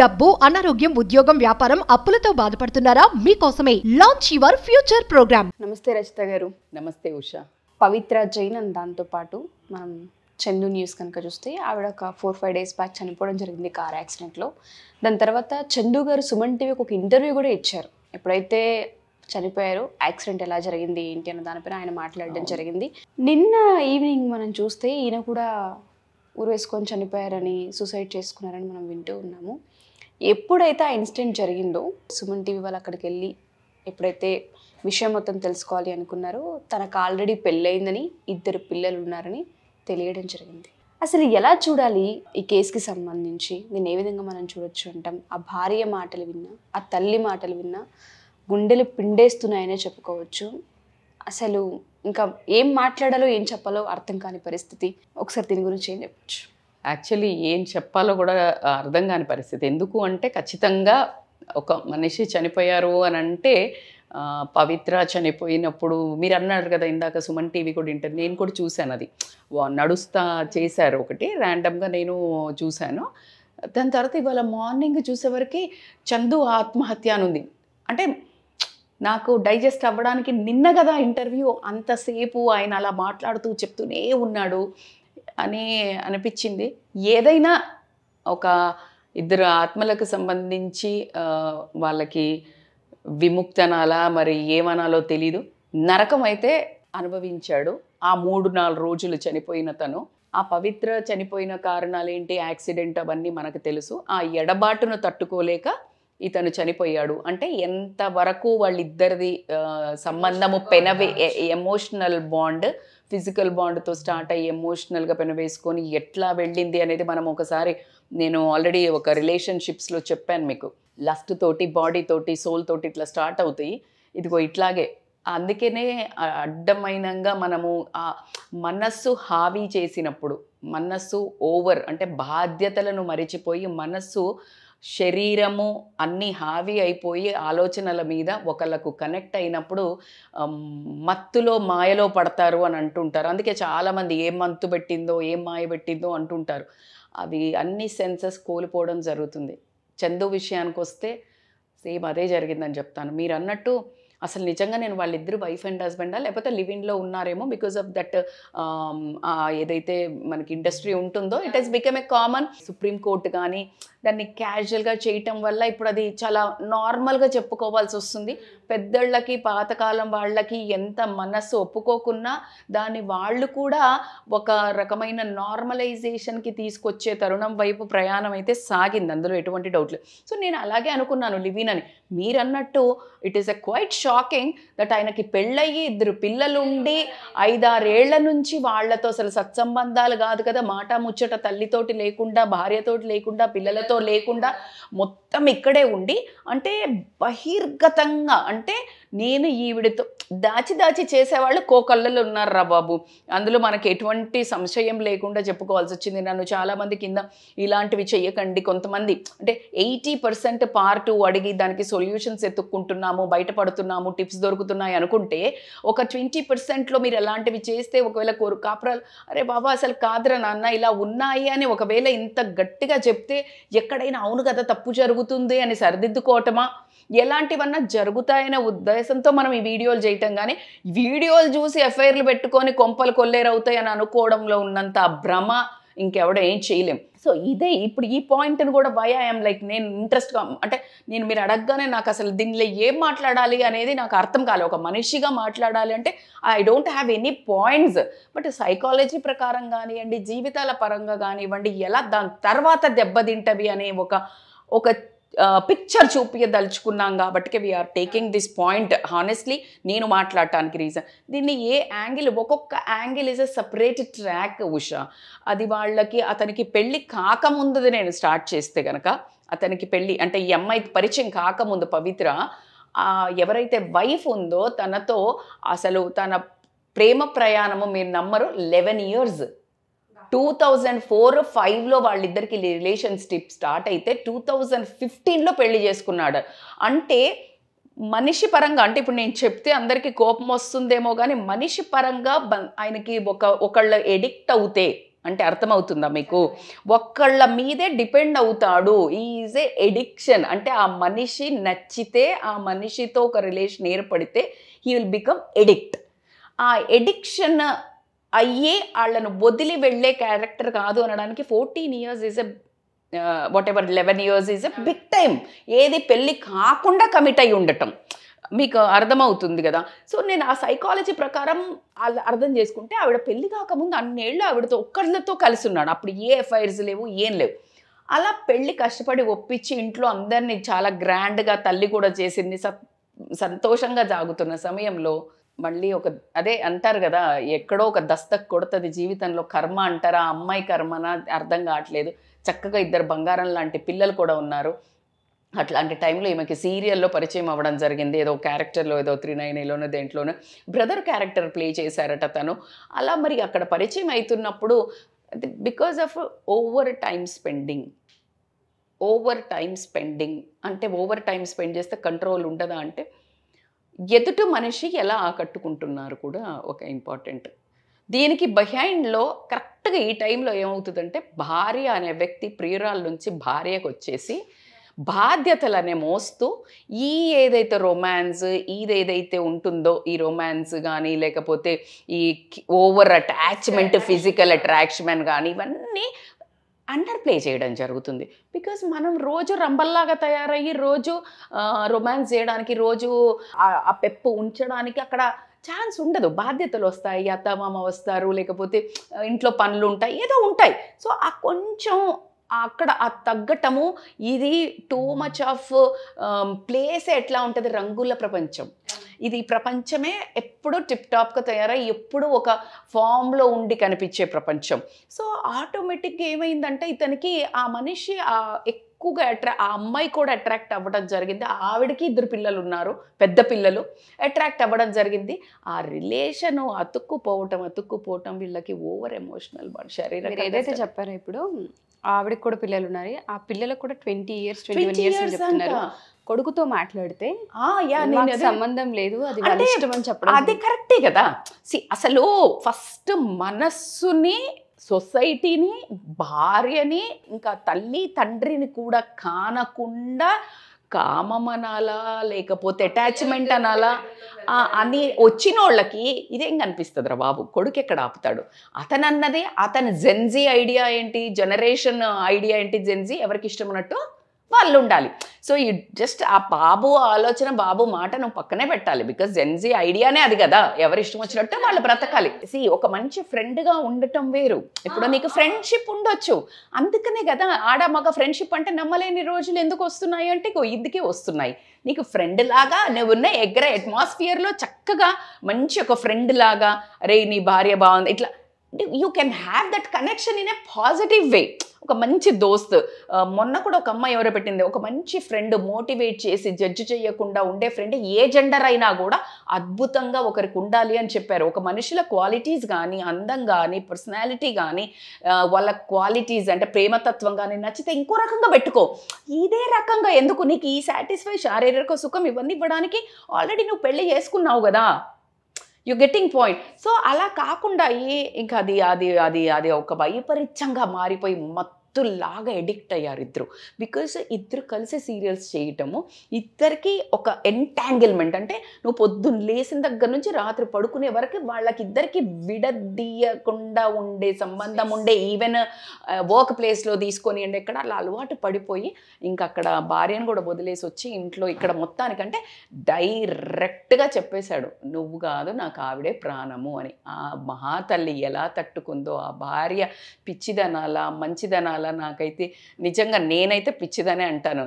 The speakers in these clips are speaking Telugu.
డబ్బు అనారోగ్యం ఉద్యోగం వ్యాపారం అప్పులతో బాధపడుతున్నారా మీకోసమే లాంచ్ యువర్ ఫ్యూచర్ ప్రోగ్రామ్ నమస్తే రచిత గారు నమస్తే ఉష పవిత్ర జైన్ అని పాటు మనం చందు న్యూస్ కనుక చూస్తే ఆవిడ ఒక ఫోర్ ఫైవ్ డేస్ బ్యాక్ చనిపోవడం జరిగింది కార్ యాక్సిడెంట్లో దాని తర్వాత చందు గారు సుమన్ టీవీకి ఒక ఇంటర్వ్యూ కూడా ఇచ్చారు ఎప్పుడైతే చనిపోయారు యాక్సిడెంట్ ఎలా జరిగింది ఏంటి అన్న దానిపైన ఆయన మాట్లాడడం జరిగింది నిన్న ఈవినింగ్ మనం చూస్తే ఈయన కూడా ఊరేసుకొని చనిపోయారని సూసైడ్ చేసుకున్నారని మనం వింటూ ఉన్నాము ఎప్పుడైతే ఆ ఇన్సిడెంట్ జరిగిందో సుమన్ టీవీ వాళ్ళు అక్కడికి వెళ్ళి ఎప్పుడైతే విషయం మొత్తం తెలుసుకోవాలి అనుకున్నారో తనకు ఆల్రెడీ పెళ్ళయిందని ఇద్దరు పిల్లలు ఉన్నారని తెలియడం జరిగింది అసలు ఎలా చూడాలి ఈ కేసుకి సంబంధించి నేను ఏ విధంగా మనం చూడొచ్చు అంటాం ఆ భార్య మాటలు విన్నా ఆ తల్లి మాటలు విన్నా గుండెలు పిండేస్తున్నాయనే చెప్పుకోవచ్చు అసలు ఇంకా ఏం మాట్లాడాలో ఏం చెప్పాలో అర్థం కాని పరిస్థితి ఒకసారి దీని గురించి ఏం చెప్పచ్చు యాక్చువల్లీ ఏం చెప్పాలో కూడా అర్థం కాని పరిస్థితి ఎందుకు అంటే ఖచ్చితంగా ఒక మనిషి చనిపోయారు అని అంటే పవిత్ర చనిపోయినప్పుడు మీరు అన్నారు కదా ఇందాక సుమన్ టీవీ కూడా ఇంటర్ నేను కూడా చూశాను అది నడుస్తా చేశారు ఒకటి ర్యాండమ్గా నేను చూశాను దాని తర్వాత ఇవాళ మార్నింగ్ చూసేవరకు చందు ఆత్మహత్య అని ఉంది అంటే నాకు డైజెస్ట్ అవ్వడానికి నిన్న కదా ఇంటర్వ్యూ అంతసేపు ఆయన అలా మాట్లాడుతూ చెప్తూనే ఉన్నాడు అని అనిపించింది ఏదైనా ఒక ఇద్దరు ఆత్మలకు సంబంధించి వాళ్ళకి విముక్తనాలా మరి ఏమనాలో తెలీదు నరకం అయితే అనుభవించాడు ఆ మూడు నాలుగు రోజులు చనిపోయిన తను ఆ పవిత్ర చనిపోయిన కారణాలు ఏంటి యాక్సిడెంట్ అవన్నీ మనకు తెలుసు ఆ ఎడబాటును తట్టుకోలేక ఇతను చనిపోయాడు అంటే ఎంతవరకు వాళ్ళిద్దరిది సంబంధము పెనవి ఎమోషనల్ బాండ్ ఫిజికల్ బాండ్తో స్టార్ట్ అయ్యి ఎమోషనల్గా పెనవేసుకొని ఎట్లా వెళ్ళింది అనేది మనం ఒకసారి నేను ఆల్రెడీ ఒక రిలేషన్షిప్స్లో చెప్పాను మీకు లస్ట్ తోటి బాడీ తోటి సోల్ తోటి ఇట్లా స్టార్ట్ అవుతాయి ఇదిగో ఇట్లాగే అందుకనే అడ్డమైనంగా మనము ఆ మనస్సు హావీ చేసినప్పుడు మనస్సు ఓవర్ అంటే బాధ్యతలను మరిచిపోయి మనస్సు శరీరము అన్ని హావి అయిపోయి ఆలోచనల మీద ఒకళ్ళకు కనెక్ట్ అయినప్పుడు మత్తులో మాయలో పడతారు అని అంటుంటారు అందుకే చాలామంది ఏం మత్తు పెట్టిందో ఏం మాయ పెట్టిందో అంటుంటారు అవి అన్ని సెన్సెస్ కోల్పోవడం జరుగుతుంది చందు విషయానికి వస్తే సేమ్ అదే జరిగిందని చెప్తాను మీరు అన్నట్టు అసలు నిజంగా నేను వాళ్ళిద్దరు వైఫ్ అండ్ హస్బెండా లేకపోతే లివింగ్లో ఉన్నారేమో బికాజ్ ఆఫ్ దట్ ఏదైతే మనకి ఇండస్ట్రీ ఉంటుందో it has become a common Supreme Court కానీ దాన్ని క్యాజువల్గా చేయటం వల్ల ఇప్పుడు అది చాలా నార్మల్గా చెప్పుకోవాల్సి వస్తుంది పెద్దళ్ళకి పాతకాలం వాళ్ళకి ఎంత మనస్సు ఒప్పుకోకున్నా దాన్ని వాళ్ళు కూడా ఒక రకమైన నార్మలైజేషన్కి తీసుకొచ్చే తరుణం వైపు ప్రయాణం అయితే సాగింది అందులో ఎటువంటి డౌట్లు సో నేను అలాగే అనుకున్నాను లివిన్ అని మీరన్నట్టు it is a quite shocking that ఆయనకి పెళ్ళయ్యి ఇద్దరు పిల్లలు ఉండి ఐదారేళ్ల నుంచి వాళ్లతో అసలు సత్సంబంధాలు కాదు కదా మాట ముచ్చట తల్లితోటి లేకుండా భార్యతోటి లేకుండా పిల్లలతో లేకుండా మొత్తం ఇక్కడే ఉండి అంటే బహిర్గతంగా అంటే నేను ఈవిడతో దాచి దాచి చేసేవాళ్ళు కోకళ్ళలు ఉన్నారు రా బాబు అందులో మనకి ఎటువంటి సంశయం లేకుండా చెప్పుకోవాల్సి వచ్చింది నన్ను చాలామంది కింద ఇలాంటివి చెయ్యకండి కొంతమంది అంటే ఎయిటీ పర్సెంట్ పార్ట్ అడిగి దానికి సొల్యూషన్స్ ఎత్తుక్కుంటున్నాము బయటపడుతున్నాము టిప్స్ దొరుకుతున్నాయి అనుకుంటే ఒక ట్వంటీ పర్సెంట్లో మీరు ఎలాంటివి చేస్తే ఒకవేళ కోరు కాపురాలు అరే బాబా అసలు కాదురా నాన్న ఇలా ఉన్నాయి అని ఒకవేళ ఇంత గట్టిగా చెప్తే ఎక్కడైనా అవును కదా తప్పు జరుగుతుంది అని సరిదిద్దుకోవటమా ఎలాంటివన్నా జరుగుతాయనే ఉద్దేశంతో మనం ఈ వీడియోలు చేయటం కానీ వీడియోలు చూసి ఎఫ్ఐఆర్లు పెట్టుకొని కొంపలు కొల్లేరవుతాయని అనుకోవడంలో ఉన్నంత భ్రమ ఇంకెవడో ఏం చేయలేం సో ఇదే ఇప్పుడు ఈ పాయింట్ని కూడా వై ఐఎమ్ లైక్ నేను ఇంట్రెస్ట్గా అంటే నేను మీరు అడగగానే నాకు అసలు దీనిలో ఏం మాట్లాడాలి అనేది నాకు అర్థం కాలే ఒక మనిషిగా మాట్లాడాలి అంటే I don't have any points but psychology ప్రకారం కానివ్వండి జీవితాల పరంగా కానివ్వండి ఎలా దాని తర్వాత దెబ్బతింటవి అనే ఒక ఒక పిక్చర్ చూపించదలుచుకున్నాం కాబట్టి we are taking this point honestly నేను మాట్లాడటానికి రీజన్ దీన్ని ఏ యాంగిల్ ఒక్కొక్క angle is a separate track Usha అది వాళ్ళకి అతనికి పెళ్ళి కాకముందుది నేను స్టార్ట్ చేస్తే గనక అతనికి పెళ్ళి అంటే ఈ అమ్మాయి పరిచయం కాకముందు పవిత్ర ఎవరైతే వైఫ్ ఉందో తనతో అసలు తన ప్రేమ ప్రయాణము మీరు నమ్మరు eleven years two thousand four ఫైవ్లో వాళ్ళిద్దరికి రిలేషన్షిప్ స్టార్ట్ అయితే టూ థౌజండ్ ఫిఫ్టీన్లో పెళ్లి చేసుకున్నాడు అంటే మనిషి పరంగా అంటే ఇప్పుడు నేను చెప్తే అందరికీ కోపం వస్తుందేమో కానీ మనిషి పరంగా ఆయనకి ఒక ఒకళ్ళ ఎడిక్ట్ అవుతే అంటే అర్థమవుతుందా మీకు ఒక్కళ్ళ మీదే డిపెండ్ అవుతాడు ఈజ్ ఏ ఎడిక్షన్ అంటే ఆ మనిషి నచ్చితే ఆ మనిషితో ఒక రిలేషన్ ఏర్పడితే హీ విల్ బికమ్ ఎడిక్ట్ ఆ ఎడిక్షన్ అయ్యే వాళ్ళను వదిలి వెళ్ళే క్యారెక్టర్ కాదు అనడానికి fourteen years is a whatever eleven years is a big time ఏది పెళ్ళి కాకుండా కమిట్ అయి ఉండటం మీకు అర్థమవుతుంది కదా సో నేను ఆ సైకాలజీ ప్రకారం అర్థం చేసుకుంటే ఆవిడ పెళ్ళి కాకముందు అన్నేళ్ళు ఆవిడతో ఒక్కళ్ళతో కలిసి ఉన్నాడు అప్పుడు ఏ ఎఫ్ఐఆర్స్ లేవు ఏం లేవు అలా పెళ్ళి కష్టపడి ఒప్పించి ఇంట్లో అందరినీ చాలా గ్రాండ్గా తల్లి కూడా చేసింది సంతోషంగా జాగుతున్న సమయంలో మళ్ళీ ఒక అదే అంటారు కదా ఎక్కడో ఒక దస్తక్ కొడుతుంది జీవితంలో కర్మ అంటారా అమ్మాయి కర్మనా అర్థం కావట్లేదు చక్కగా ఇద్దరు బంగారం లాంటి పిల్లలు కూడా ఉన్నారు అట్లాంటి టైంలో ఈమెకి సీరియల్లో పరిచయం అవ్వడం జరిగింది ఏదో క్యారెక్టర్లో ఏదో త్రీ నైన్ ఏలోనో దేంట్లోనో బ్రదర్ క్యారెక్టర్ ప్లే చేశారట తను అలా మరి అక్కడ పరిచయం అవుతున్నప్పుడు because of over time spending over time spending అంటే ఓవర్ టైం స్పెండ్ చేస్తే కంట్రోల్ ఉండదా అంటే ఎదుటి మనిషి ఎలా ఆకట్టుకుంటున్నారు కూడా ఒక ఇంపార్టెంట్ దీనికి బిహైండ్లో కరెక్ట్గా ఈ టైంలో ఏమవుతుందంటే భార్య అనే వ్యక్తి ప్రియురాల నుంచి భార్యకు వచ్చేసి బాధ్యతలు అనే మోస్తూ ఈ ఏదైతే రొమాన్స్ ఇది ఏదైతే ఉంటుందో ఈ రొమాన్స్ కానీ లేకపోతే ఈ ఓవర్ అటాచ్మెంట్ ఫిజికల్ అట్రాక్షన్ కానీ ఇవన్నీ అండర్ ప్లే చేయడం జరుగుతుంది బికాజ్ మనం రోజు రంబల్లాగా తయారయ్యి రోజు రొమాన్స్ చేయడానికి రోజు ఆ పెప్పు ఉంచడానికి అక్కడ ఛాన్స్ ఉండదు బాధ్యతలు వస్తాయి అత్తమామ వస్తారు లేకపోతే ఇంట్లో పనులు ఉంటాయి ఏదో ఉంటాయి సో ఆ కొంచెం అక్కడ ఆ తగ్గటము ఇది టూ మచ్ ఆఫ్ ప్లేస్ ఎట్లా ఉంటుంది రంగుల ప్రపంచం ఇది ప్రపంచమే ఎప్పుడూ టిప్ టాప్గా తయారై ఎప్పుడూ ఒక ఫామ్లో ఉండి కనిపించే ప్రపంచం సో ఆటోమేటిక్గా ఏమైందంటే ఇతనికి ఆ మనిషి ఎక్కువగా అట్రా ఆ అమ్మాయి కూడా అట్రాక్ట్ అవ్వడం జరిగింది ఆవిడకి ఇద్దరు పిల్లలు ఉన్నారు పెద్ద పిల్లలు అట్రాక్ట్ అవ్వడం జరిగింది ఆ రిలేషన్ అతుక్కుపోవటం అతుక్కుపోవటం వీళ్ళకి ఓవర్ ఎమోషనల్ శరీరం ఏదైతే చెప్పారో ఇప్పుడు ఆవిడకి కూడా పిల్లలు ఉన్నారు ఆ పిల్లలకు కూడా ట్వంటీ ఇయర్స్ ట్వంటీ ఇయర్స్ చెప్తున్నారు కొడుకుతో మాట్లాడితే సంబంధం లేదు అది అని చెప్పడం అది కరెక్టే కదా సి అసలు ఫస్ట్ మనస్సుని సొసైటీని భార్యని ఇంకా తల్లి తండ్రిని కూడా కానకుండా కామం అనాలా లేకపోతే అటాచ్మెంట్ అనాలా అని వచ్చిన వాళ్ళకి ఇదేం కనిపిస్తుంది రా బాబు కొడుకు ఎక్కడ ఆపుతాడు అతను అన్నది అతని జెన్జీ ఐడియా ఏంటి జనరేషన్ ఐడియా ఏంటి జెన్జీ ఎవరికి ఇష్టం ఉన్నట్టు వాళ్ళు ఉండాలి సో ఈ జస్ట్ ఆ బాబు ఆలోచన బాబు మాట నువ్వు పక్కనే పెట్టాలి బికాస్ జెన్జీ ఐడియానే అది కదా ఎవరి ఇష్టం వచ్చినట్టు వాళ్ళు బ్రతకాలి సి ఒక మంచి ఫ్రెండ్గా ఉండటం వేరు ఇప్పుడు నీకు ఫ్రెండ్షిప్ ఉండొచ్చు అందుకనే కదా ఆడ మగ ఫ్రెండ్షిప్ అంటే నమ్మలేని రోజులు ఎందుకు వస్తున్నాయి అంటే ఇందుకే వస్తున్నాయి నీకు ఫ్రెండ్ లాగా నువ్వు ఉన్న ఎగ్గర అట్మాస్ఫియర్లో చక్కగా మంచి ఒక ఫ్రెండ్ లాగా అరే నీ భార్య బాగుంది ఇట్లా you can have that connection in a positive way ఒక మంచి దోస్త్ మొన్న కూడా ఒక అమ్మాయి ఎవరో పెట్టింది ఒక మంచి ఫ్రెండ్ మోటివేట్ చేసి జడ్జి చేయకుండా ఉండే ఫ్రెండ్ ఏ జెండర్ అయినా కూడా అద్భుతంగా ఒకరికి ఉండాలి అని చెప్పారు ఒక మనుషుల క్వాలిటీస్ కానీ అందం కానీ పర్సనాలిటీ కానీ వాళ్ళ క్వాలిటీస్ అంటే ప్రేమతత్వం కానీ నచ్చితే ఇంకో రకంగా పెట్టుకో ఇదే రకంగా ఎందుకు నీకు ఈ సాటిస్ఫై శారీరక సుఖం ఇవన్నీ ఇవ్వడానికి ఆల్రెడీ నువ్వు పెళ్ళి చేసుకున్నావు కదా యు గెట్టింగ్ పాయింట్ సో అలా కాకుండా ఏ ఇంకా అది అది అది అది ఒక వైపరీత్యంగా మారిపోయి మొత్తం భక్తుల్లాగా ఎడిక్ట్ అయ్యారు ఇద్దరు బికాజ్ ఇద్దరు కలిసి సీరియల్స్ చేయటము ఇద్దరికి ఒక ఎంటాంగిల్మెంట్ అంటే నువ్వు పొద్దున్న లేచిన దగ్గర నుంచి రాత్రి పడుకునే వరకు వాళ్ళకి ఇద్దరికి విడదీయకుండా ఉండే సంబంధం ఉండే ఈవెన్ వర్క్ ప్లేస్లో తీసుకొని అండి ఎక్కడ అలా అలవాటు పడిపోయి ఇంకా అక్కడ భార్యను కూడా వదిలేసి వచ్చి ఇంట్లో ఇక్కడ మొత్తానికంటే డైరెక్ట్గా చెప్పేశాడు నువ్వు కాదు నాకు ఆవిడే ప్రాణము అని ఆ మహాతల్లి ఎలా తట్టుకుందో ఆ భార్య పిచ్చిదనాలా మంచిదనాలా అలా నాకైతే నిజంగా నేనైతే పిచ్చిదనే అంటాను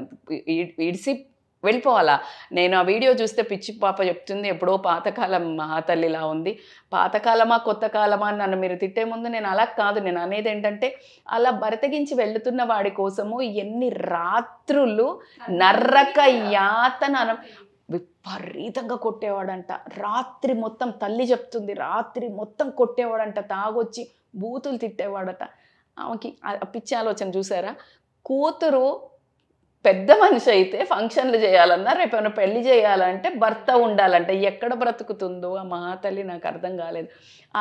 ఇడిసి వెళ్ళిపోవాలా నేను ఆ వీడియో చూస్తే పిచ్చి పాప చెప్తుంది ఎప్పుడో పాతకాలం మహాతల్లిలా ఉంది పాతకాలమా కొత్త కాలమా నన్ను మీరు తిట్టే ముందు నేను అలా కాదు నేను అనేది ఏంటంటే అలా బరతగించి వెళ్తున్న వాడి కోసము ఎన్ని రాత్రులు నర్రక యాతన విపరీతంగా కొట్టేవాడంట రాత్రి మొత్తం తల్లి చెప్తుంది రాత్రి మొత్తం కొట్టేవాడంట తాగొచ్చి బూతులు తిట్టేవాడట ఆమెకి పిచ్చి ఆలోచన చూసారా కూతురు పెద్ద మనిషి అయితే ఫంక్షన్లు చేయాలన్నా రేపు ఏమైనా పెళ్లి చేయాలంటే భర్త ఉండాలంటే ఎక్కడ బ్రతుకుతుందో ఆ మహాతల్లి నాకు అర్థం కాలేదు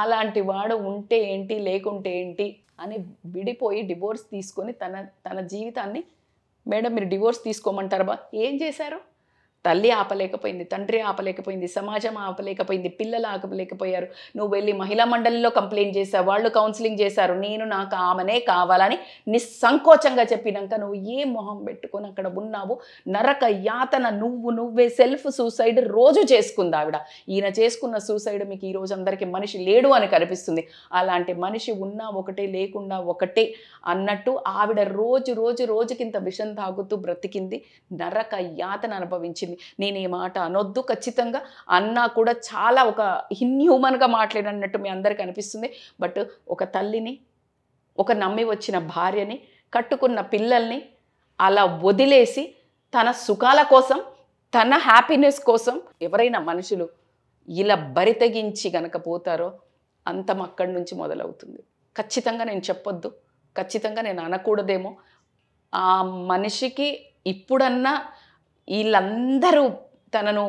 అలాంటి వాడు ఉంటే ఏంటి లేకుంటే ఏంటి అని విడిపోయి డివోర్స్ తీసుకొని తన తన జీవితాన్ని మేడం మీరు డివోర్స్ బా ఏం చేశారు తల్లి ఆపలేకపోయింది తండ్రి ఆపలేకపోయింది సమాజం ఆపలేకపోయింది పిల్లలు ఆపలేకపోయారు నువ్వు వెళ్ళి మహిళా మండలిలో కంప్లైంట్ చేశావు వాళ్ళు కౌన్సిలింగ్ చేశారు నేను నాకు ఆమెనే కావాలని నిస్సంకోచంగా చెప్పినాక నువ్వు ఏ మొహం పెట్టుకొని అక్కడ ఉన్నావు నరక యాతన నువ్వు నువ్వే సెల్ఫ్ సూసైడ్ రోజు చేసుకుంది ఆవిడ ఈయన చేసుకున్న సూసైడ్ మీకు ఈరోజు అందరికీ మనిషి లేడు అని కనిపిస్తుంది అలాంటి మనిషి ఉన్నా ఒకటే లేకుండా ఒకటే అన్నట్టు ఆవిడ రోజు రోజు రోజుకింత విషం తాగుతూ బ్రతికింది నరక యాతన అనుభవించింది అనిపించింది నేను ఈ మాట అనొద్దు ఖచ్చితంగా అన్నా కూడా చాలా ఒక ఇన్హ్యూమన్గా మాట్లాడినట్టు మీ అందరికీ అనిపిస్తుంది బట్ ఒక తల్లిని ఒక నమ్మి వచ్చిన భార్యని కట్టుకున్న పిల్లల్ని అలా వదిలేసి తన సుఖాల కోసం తన హ్యాపీనెస్ కోసం ఎవరైనా మనుషులు ఇలా బరితగించి గనక పోతారో అంతం అక్కడి నుంచి మొదలవుతుంది ఖచ్చితంగా నేను చెప్పొద్దు ఖచ్చితంగా నేను అనకూడదేమో ఆ మనిషికి ఇప్పుడన్నా వీళ్ళందరూ తనను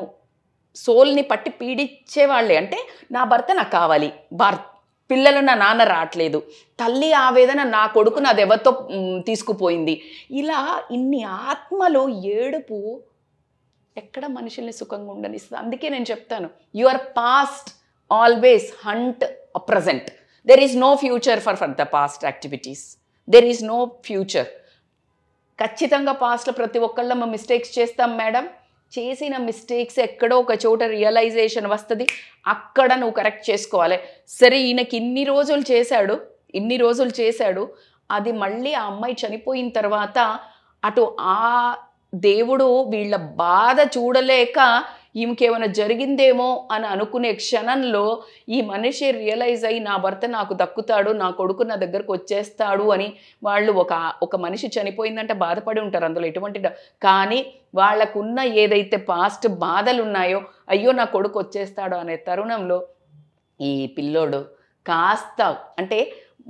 సోల్ని పట్టి పీడించే వాళ్ళే అంటే నా భర్త నాకు కావాలి భర్ పిల్లలు నా నాన్న రావట్లేదు తల్లి ఆవేదన నా కొడుకు నా దెబ్బతో తీసుకుపోయింది ఇలా ఇన్ని ఆత్మలో ఏడుపు ఎక్కడ మనుషుల్ని సుఖంగా ఉండనిస్తుంది అందుకే నేను చెప్తాను your past always hunt present there is no future for for the past activities there is no future ఖచ్చితంగా పాస్ట్లో ప్రతి ఒక్కళ్ళం మిస్టేక్స్ చేస్తాం మేడం చేసిన మిస్టేక్స్ ఎక్కడో ఒక చోట రియలైజేషన్ వస్తుంది అక్కడ నువ్వు కరెక్ట్ చేసుకోవాలి సరే ఈయనకి ఇన్ని రోజులు చేశాడు ఇన్ని రోజులు చేశాడు అది మళ్ళీ ఆ అమ్మాయి చనిపోయిన తర్వాత అటు ఆ దేవుడు వీళ్ళ బాధ చూడలేక ఈమెకేమైనా జరిగిందేమో అని అనుకునే క్షణంలో ఈ మనిషి రియలైజ్ అయ్యి నా భర్త నాకు దక్కుతాడు నా కొడుకు నా దగ్గరకు వచ్చేస్తాడు అని వాళ్ళు ఒక ఒక మనిషి చనిపోయిందంటే బాధపడి ఉంటారు అందులో ఎటువంటి కానీ వాళ్ళకున్న ఏదైతే పాస్ట్ బాధలు ఉన్నాయో అయ్యో నా కొడుకు వచ్చేస్తాడు అనే తరుణంలో ఈ పిల్లోడు కాస్త అంటే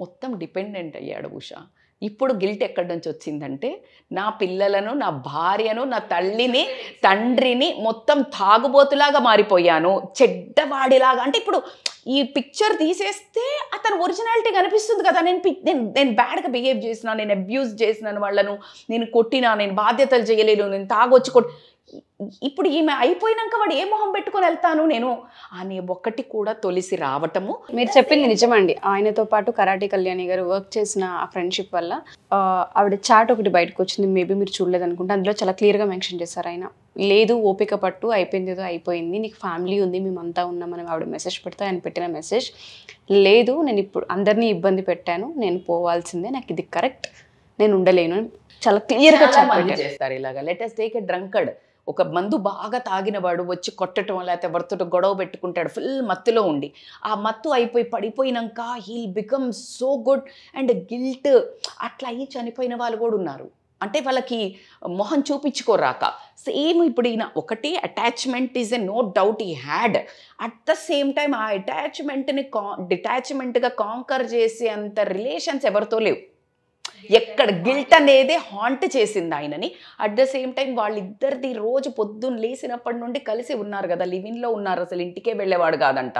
మొత్తం డిపెండెంట్ అయ్యాడు ఉషా ఇప్పుడు గిల్ట్ ఎక్కడి నుంచి వచ్చిందంటే నా పిల్లలను నా భార్యను నా తల్లిని తండ్రిని మొత్తం తాగుబోతులాగా మారిపోయాను చెడ్డవాడిలాగా అంటే ఇప్పుడు ఈ పిక్చర్ తీసేస్తే అతను ఒరిజినాలిటీ కనిపిస్తుంది కదా నేను నేను నేను బ్యాడ్గా బిహేవ్ చేసిన నేను అబ్యూస్ చేసినాను వాళ్ళను నేను కొట్టినా నేను బాధ్యతలు చేయలేను నేను తాగొచ్చి కొట్టి ఇప్పుడు ఈమె అయిపోయినాక వాడు ఏ మొహం పెట్టుకొని వెళ్తాను నేను అనే ఒక్కటి కూడా తొలిసి రావటము మీరు చెప్పింది నిజమండి ఆయనతో పాటు కరాటే కళ్యాణి గారు వర్క్ చేసిన ఆ ఫ్రెండ్షిప్ వల్ల ఆవిడ చాట్ ఒకటి బయటకు వచ్చింది మేబీ మీరు చూడలేదు అనుకుంటే అందులో చాలా క్లియర్గా మెన్షన్ చేశారు ఆయన లేదు ఓపిక పట్టు అయిపోయింది ఏదో అయిపోయింది నీకు ఫ్యామిలీ ఉంది మేమంతా అని ఆవిడ మెసేజ్ పెడితే ఆయన పెట్టిన మెసేజ్ లేదు నేను ఇప్పుడు అందరినీ ఇబ్బంది పెట్టాను నేను పోవాల్సిందే నాకు ఇది కరెక్ట్ నేను ఉండలేను చాలా క్లియర్గా చెప్పారు ఇలాగా లెటెస్ట్ టేక్ ఎ డ్రంకర్డ్ ఒక మందు బాగా తాగినవాడు వచ్చి కొట్టడం లేకపోతే ఎవరితో గొడవ పెట్టుకుంటాడు ఫుల్ మత్తులో ఉండి ఆ మత్తు అయిపోయి పడిపోయినాక he'll become so good and guilt అట్లా అయ్యి చనిపోయిన వాళ్ళు కూడా ఉన్నారు అంటే వాళ్ళకి మొహం చూపించుకోరాక సేమ్ ఇప్పుడు ఈయన ఒకటి attachment is a no doubt he had at the same time ఆ అటాచ్మెంట్ని కా డిటాచ్మెంట్గా కాంకర్ చేసే అంత రిలేషన్స్ ఎవరితో లేవు ఎక్కడ గిల్ట్ అనేది హాంట్ చేసింది ఆయనని అట్ ద సేమ్ టైం వాళ్ళిద్దరిది రోజు పొద్దున్న లేచినప్పటి నుండి కలిసి ఉన్నారు కదా లివిన్లో ఉన్నారు అసలు ఇంటికే వెళ్ళేవాడు కాదంట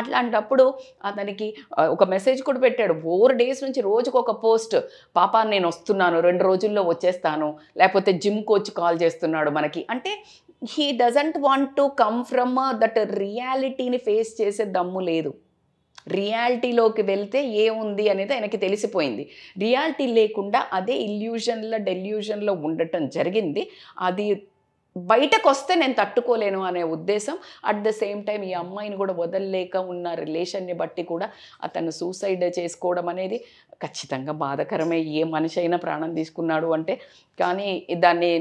అట్లాంటప్పుడు అతనికి ఒక మెసేజ్ కూడా పెట్టాడు ఫోర్ డేస్ నుంచి రోజుకు ఒక పోస్ట్ పాప నేను వస్తున్నాను రెండు రోజుల్లో వచ్చేస్తాను లేకపోతే జిమ్ కోచ్ కాల్ చేస్తున్నాడు మనకి అంటే he doesn't want to come from that రియాలిటీని ఫేస్ చేసే దమ్ము లేదు రియాలిటీలోకి వెళ్తే ఏముంది అనేది ఆయనకి తెలిసిపోయింది రియాలిటీ లేకుండా అదే ఇల్యూషన్లో డెల్యూషన్లో ఉండటం జరిగింది అది బయటకు వస్తే నేను తట్టుకోలేను అనే ఉద్దేశం అట్ ద సేమ్ టైం ఈ అమ్మాయిని కూడా వదలలేక ఉన్న రిలేషన్ని బట్టి కూడా అతను సూసైడ్ చేసుకోవడం అనేది ఖచ్చితంగా బాధకరమే ఏ మనిషి అయినా ప్రాణం తీసుకున్నాడు అంటే కానీ దాన్ని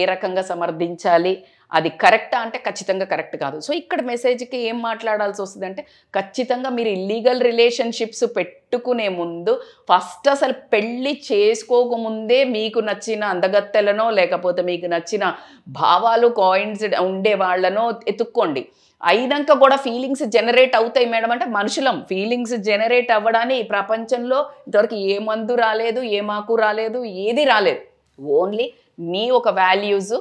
ఏ రకంగా సమర్థించాలి అది కరెక్టా అంటే ఖచ్చితంగా కరెక్ట్ కాదు సో ఇక్కడ మెసేజ్కి ఏం మాట్లాడాల్సి వస్తుంది అంటే ఖచ్చితంగా మీరు ఇల్లీగల్ రిలేషన్షిప్స్ పెట్టుకునే ముందు ఫస్ట్ అసలు పెళ్ళి చేసుకోకముందే మీకు నచ్చిన అందగత్తెలనో లేకపోతే మీకు నచ్చిన భావాలు కాయిన్స్ ఉండే వాళ్ళనో ఎత్తుక్కోండి అయినాక కూడా ఫీలింగ్స్ జనరేట్ అవుతాయి మేడం అంటే మనుషులం ఫీలింగ్స్ జనరేట్ అవ్వడానికి ఈ ప్రపంచంలో ఇంతవరకు ఏ మందు రాలేదు ఏ మాకు రాలేదు ఏది రాలేదు ఓన్లీ నీ ఒక వాల్యూస్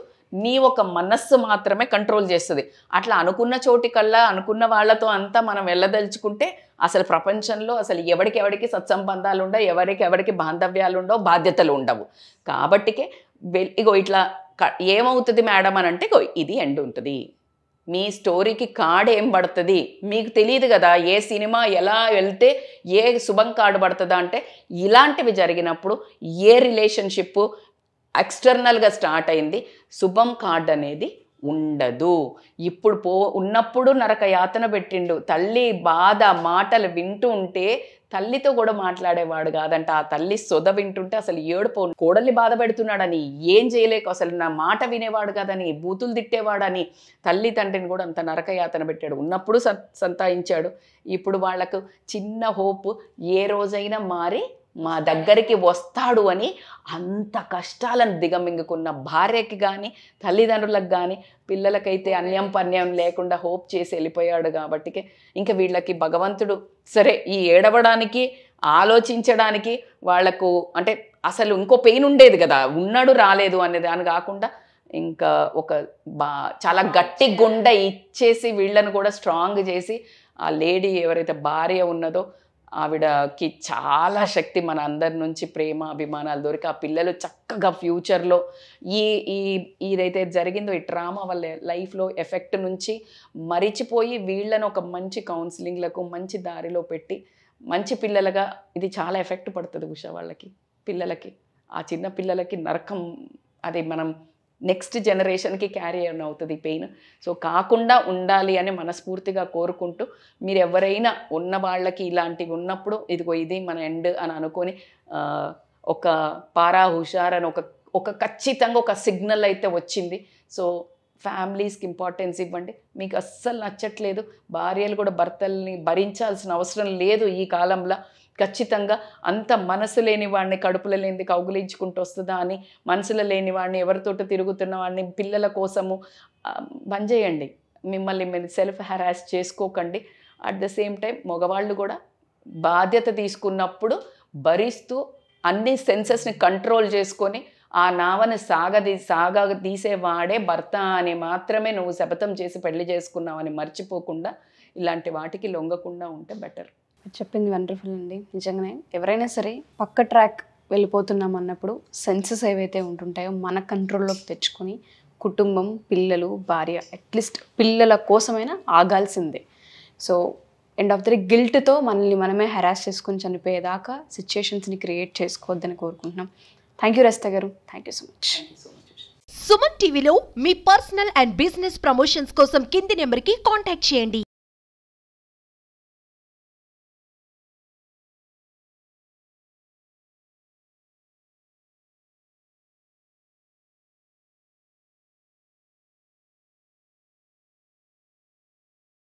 నీ ఒక మనస్సు మాత్రమే కంట్రోల్ చేస్తుంది అట్లా అనుకున్న చోటికల్లా అనుకున్న వాళ్ళతో అంతా మనం వెళ్ళదలుచుకుంటే అసలు ప్రపంచంలో అసలు ఎవరికి సత్సంబంధాలు ఉండవు ఎవరికి ఎవరికి బాంధవ్యాలు ఉండవు బాధ్యతలు ఉండవు కాబట్టికే ఇగో ఇట్లా ఏమవుతుంది మేడం అని అంటే ఇది ఎండ్ ఉంటుంది మీ స్టోరీకి కార్డ్ ఏం పడుతుంది మీకు తెలియదు కదా ఏ సినిమా ఎలా వెళ్తే ఏ శుభం కార్డు పడుతుందా అంటే ఇలాంటివి జరిగినప్పుడు ఏ రిలేషన్షిప్ ఎక్స్టర్నల్గా స్టార్ట్ అయింది శుభం కార్డ్ అనేది ఉండదు ఇప్పుడు పో ఉన్నప్పుడు నరక యాతన పెట్టిండు తల్లి బాధ మాటలు వింటూ ఉంటే తల్లితో కూడా మాట్లాడేవాడు కాదంట ఆ తల్లి సొద వింటుంటే అసలు ఏడుపో కోడల్ని బాధ పెడుతున్నాడని ఏం చేయలేక అసలు నా మాట వినేవాడు కాదని బూతులు తిట్టేవాడని తల్లి తండ్రిని కూడా అంత నరక యాతన పెట్టాడు ఉన్నప్పుడు సంతాయించాడు ఇప్పుడు వాళ్లకు చిన్న హోప్ ఏ రోజైనా మారి మా దగ్గరికి వస్తాడు అని అంత కష్టాలను దిగమింగుకున్న భార్యకి కానీ తల్లిదండ్రులకు కానీ పిల్లలకైతే అన్యం పన్యం లేకుండా హోప్ చేసి వెళ్ళిపోయాడు కాబట్టి ఇంకా వీళ్ళకి భగవంతుడు సరే ఈ ఏడవడానికి ఆలోచించడానికి వాళ్లకు అంటే అసలు ఇంకో పెయిన్ ఉండేది కదా ఉన్నాడు రాలేదు అనేది అని కాకుండా ఇంకా ఒక బా చాలా గట్టి గుండె ఇచ్చేసి వీళ్ళను కూడా స్ట్రాంగ్ చేసి ఆ లేడీ ఎవరైతే భార్య ఉన్నదో ఆవిడకి చాలా శక్తి మన అందరి నుంచి ప్రేమ అభిమానాలు దొరికి ఆ పిల్లలు చక్కగా ఫ్యూచర్లో ఈ ఈ ఇదైతే జరిగిందో ఈ డ్రామా వాళ్ళ లైఫ్లో ఎఫెక్ట్ నుంచి మరిచిపోయి వీళ్ళను ఒక మంచి కౌన్సిలింగ్లకు మంచి దారిలో పెట్టి మంచి పిల్లలుగా ఇది చాలా ఎఫెక్ట్ పడుతుంది ఉష వాళ్ళకి పిల్లలకి ఆ చిన్న పిల్లలకి నరకం అది మనం నెక్స్ట్ జనరేషన్కి క్యారీ అని అవుతుంది పెయిన్ సో కాకుండా ఉండాలి అని మనస్ఫూర్తిగా కోరుకుంటూ మీరు ఎవరైనా ఉన్న వాళ్ళకి ఇలాంటివి ఉన్నప్పుడు ఇదిగో ఇది మన ఎండ్ అని అనుకొని ఒక పారా హుషార్ అని ఒక ఒక ఖచ్చితంగా ఒక సిగ్నల్ అయితే వచ్చింది సో ఫ్యామిలీస్కి ఇంపార్టెన్స్ ఇవ్వండి మీకు అస్సలు నచ్చట్లేదు భార్యలు కూడా భర్తల్ని భరించాల్సిన అవసరం లేదు ఈ కాలంలో ఖచ్చితంగా అంత మనసు లేని వాడిని కడుపులో లేనిది కౌగులించుకుంటూ వస్తుందా అని మనసులో లేని వాడిని ఎవరితోటి తిరుగుతున్న వాడిని పిల్లల కోసము బంద్ చేయండి మిమ్మల్ని మీరు సెల్ఫ్ హెరాస్ చేసుకోకండి అట్ ద సేమ్ టైం మగవాళ్ళు కూడా బాధ్యత తీసుకున్నప్పుడు భరిస్తూ అన్ని సెన్సెస్ని కంట్రోల్ చేసుకొని ఆ నావను సాగది సాగ తీసేవాడే భర్త అని మాత్రమే నువ్వు శపథం చేసి పెళ్లి చేసుకున్నావు అని మర్చిపోకుండా ఇలాంటి వాటికి లొంగకుండా ఉంటే బెటర్ చెప్పింది వండర్ఫుల్ అండి నిజంగానే ఎవరైనా సరే పక్క ట్రాక్ వెళ్ళిపోతున్నాం అన్నప్పుడు సెన్సెస్ ఏవైతే ఉంటుంటాయో మన కంట్రోల్లోకి తెచ్చుకొని కుటుంబం పిల్లలు భార్య అట్లీస్ట్ పిల్లల కోసమైనా ఆగాల్సిందే so end of the day గిల్ట్తో మనల్ని మనమే హెరాస్ చేసుకుని చనిపోయేదాకా సిచ్యుయేషన్స్ని క్రియేట్ చేసుకోవద్దని కోరుకుంటున్నాం థ్యాంక్ యూ రస్తా గారు thank you so much Suman టీవీలో మీ పర్సనల్ అండ్ బిజినెస్ ప్రమోషన్స్ కోసం కింది నెంబర్కి కాంటాక్ట్ చేయండి